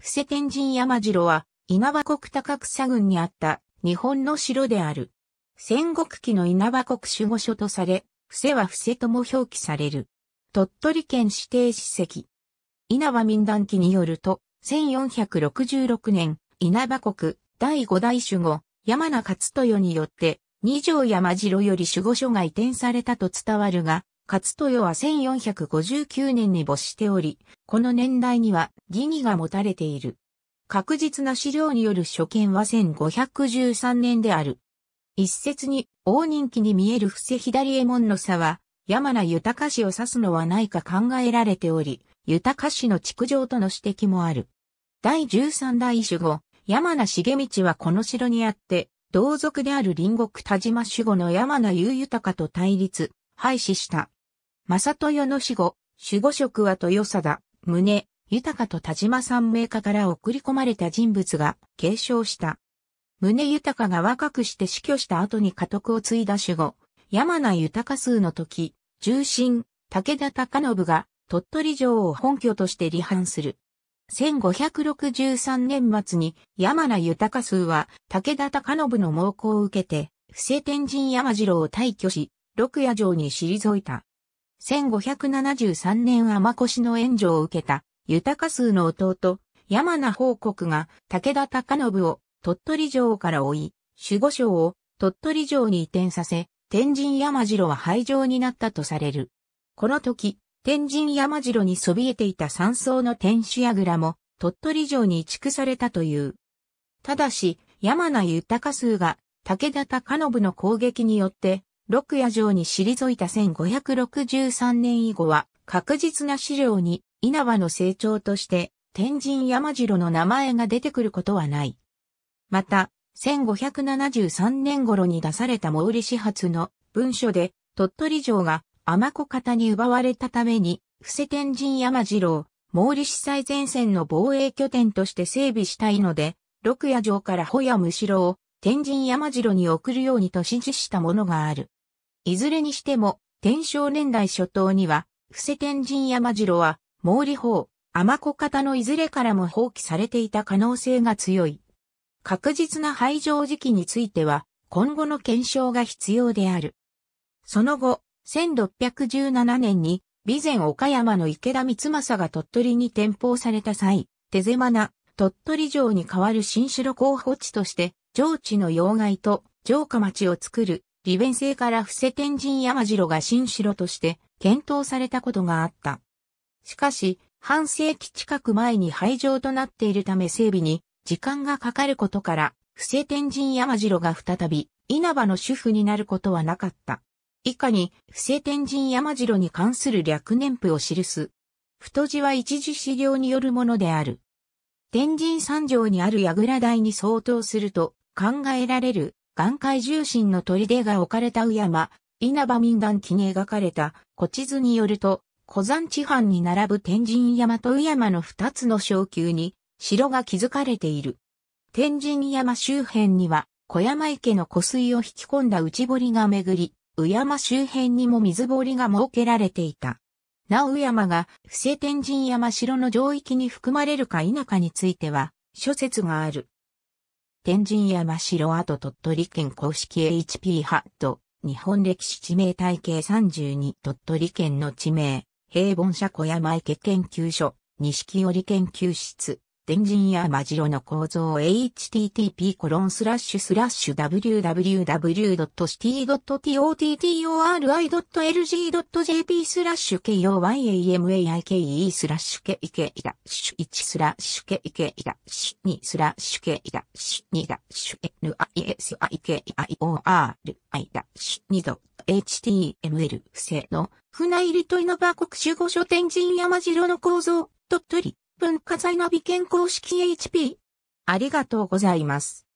伏せ天神山城は、稲葉国高草郡にあった日本の城である。戦国期の稲葉国守護所とされ、伏せは伏せとも表記される。鳥取県指定史跡。稲葉民団記によると、1466年、稲葉国第五代守護、山名勝豊によって、二条山城より守護所が移転されたと伝わるが、勝豊は1459年に没しており、この年代には疑義が持たれている。確実な資料による所見は1513年である。一説に、大人気に見える伏せ左衛門の差は、山名豊氏を指すのはないか考えられており、豊氏の築城との指摘もある。第13代守護、山名重道はこの城にあって、同族である隣国田島守護の山名優豊と対立、廃止した。正豊の死後、守護職は豊貞、宗、豊と田島三名家から送り込まれた人物が継承した。宗豊が若くして死去した後に家督を継いだ守護、山名豊数の時、重臣、武田隆信が鳥取城を本拠として離反する。1563年末に山名豊数は武田隆信の猛攻を受けて、不正天神山城を退去し、六夜城に退いた。1573年天越の援助を受けた、豊数の弟、山名報国が武田隆信を鳥取城から追い、守護省を鳥取城に移転させ、天神山城は廃城になったとされる。この時、天神山城にそびえていた山荘の天守櫓も鳥取城に移築されたという。ただし、山名豊数が武田隆信の攻撃によって六夜城に退いた1563年以後は、確実な資料に稲葉の成長として、天神山城の名前が出てくることはない。また、1573年頃に出された毛利始発の文書で、鳥取城が天子方に奪われたために、伏せ天神山城を毛利司祭前線の防衛拠点として整備したいので、六夜城からほやむしろを天神山城に送るようにと指示したものがある。いずれにしても、天正年代初頭には、伏施天神山城は、毛利法、天子方のいずれからも放棄されていた可能性が強い。確実な廃城時期については、今後の検証が必要である。その後、1617年に、備前岡山の池田光政が鳥取に転封された際、手狭な鳥取城に代わる新城候補地として、上地の要害と城下町を作る利便性から伏せ天神山城が新城として検討されたことがあった。しかし、半世紀近く前に廃城となっているため整備に時間がかかることから、伏せ天神山城が再び稲葉の主婦になることはなかった。以下に、伏せ天神山城に関する略年譜を記す。太字は一時資料によるものである。天神山城にある櫓台に相当すると考えられる眼界重心の砦が置かれた宇山、稲葉民団記に描かれた古地図によると、古山地藩に並ぶ天神山と宇山の二つの昇級に城が築かれている。天神山周辺には小山池の湖水を引き込んだ内堀が巡り、宇山周辺にも水堀が設けられていた。なお宇山が伏せ天神山城の上域に含まれるか否かについては諸説がある。天神山城跡鳥取県公式 HP ハット、日本歴史地名体系32鳥取県の地名、平凡社小山池研究所、西織研究室。天神やマジロの構造 http://www.city.totori.lg.jp スラッシュ k o y a m a i k e スラッシュケイケイダッシュ1スラッシュケイケイダッシュ2スラッシュケイダッシュ2ラッシュ nisikaior ダッシュ2ド html 不正の船入りと稲葉国主語書天神や山城の構造鳥取分火災ナビ健康式 HP。ありがとうございます。